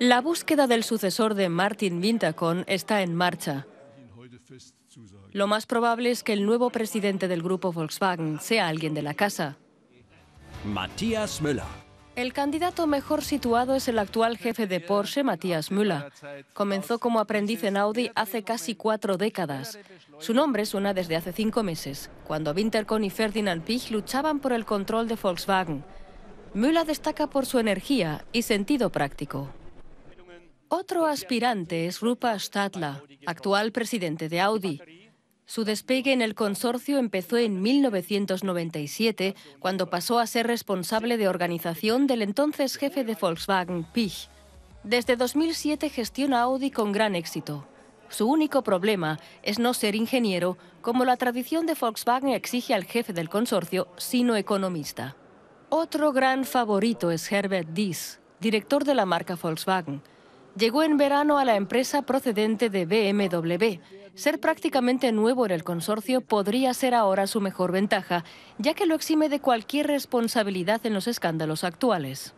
La búsqueda del sucesor de Martin Winterkorn está en marcha. Lo más probable es que el nuevo presidente del grupo Volkswagen sea alguien de la casa. Matthias Müller. El candidato mejor situado es el actual jefe de Porsche, Matthias Müller. Comenzó como aprendiz en Audi hace casi cuatro décadas. Su nombre suena desde hace cinco meses, cuando Winterkorn y Ferdinand Pich luchaban por el control de Volkswagen. Müller destaca por su energía y sentido práctico. Otro aspirante es Rupa Stadler, actual presidente de Audi. Su despegue en el consorcio empezó en 1997, cuando pasó a ser responsable de organización del entonces jefe de Volkswagen, Pich. Desde 2007 gestiona Audi con gran éxito. Su único problema es no ser ingeniero, como la tradición de Volkswagen exige al jefe del consorcio, sino economista. Otro gran favorito es Herbert Dies, director de la marca Volkswagen. Llegó en verano a la empresa procedente de BMW. Ser prácticamente nuevo en el consorcio podría ser ahora su mejor ventaja, ya que lo exime de cualquier responsabilidad en los escándalos actuales.